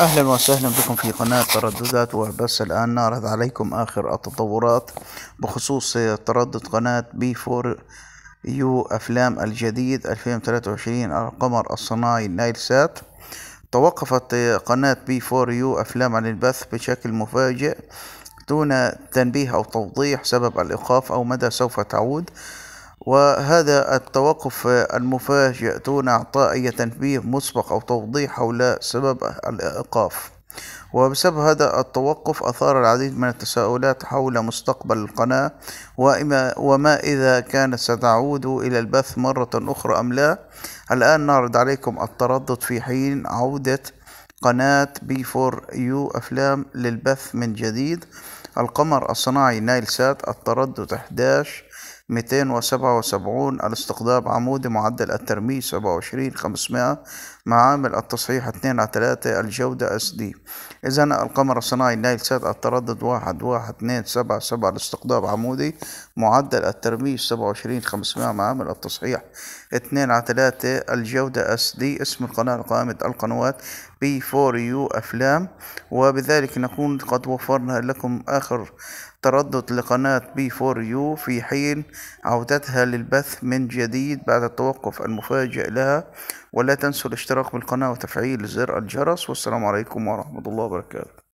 اهلا وسهلا بكم في قناة ترددات وبس الان نعرض عليكم اخر التطورات بخصوص تردد قناة بي فور يو افلام الجديد 2023 القمر الصناعي نايل سات توقفت قناة بي فور يو افلام عن البث بشكل مفاجئ دون تنبيه او توضيح سبب الايقاف او مدى سوف تعود وهذا التوقف المفاجئ دون إعطاء أي تنبيه مسبق أو توضيح حول سبب الإيقاف وبسبب هذا التوقف أثار العديد من التساؤلات حول مستقبل القناة وما إذا كانت ستعود إلى البث مرة أخرى أم لا الآن نعرض عليكم التردد في حين عودة قناة بي فور يو أفلام للبث من جديد القمر الصناعي نايل سات التردد 11 277 الاستقطاب عمودي معدل الترميز 27 500 مع التصحيح 2 على 3 الجودة اس دي إذا القمر الصناعي نايل سات التردد 1 1 2 7 7 الاستقطاب عمودي معدل الترميز 27 500 مع التصحيح 2 على 3 الجودة اس دي اسم القناة قائمة القنوات بي 4 يو أفلام وبذلك نكون قد وفرنا لكم آخر تردد لقناة بي فور يو في حين عودتها للبث من جديد بعد التوقف المفاجئ لها ولا تنسوا الاشتراك بالقناة وتفعيل زر الجرس والسلام عليكم ورحمة الله وبركاته